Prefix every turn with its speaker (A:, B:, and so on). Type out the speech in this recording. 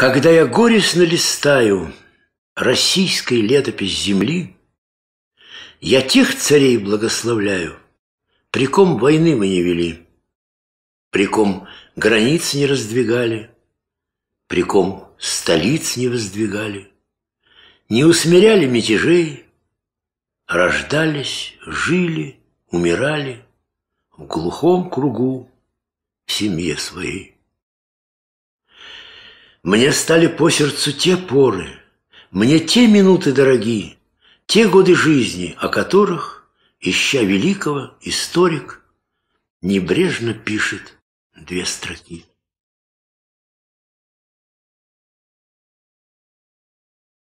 A: Когда я горестно листаю российской летопись земли, Я тех царей благословляю, при ком войны мы не вели, При ком границ не раздвигали, При ком столиц не воздвигали, Не усмиряли мятежей, Рождались, жили, умирали В глухом кругу в семье своей. Мне стали по сердцу те поры, мне те минуты дорогие, те годы жизни, о которых, ища великого, историк небрежно пишет две строки.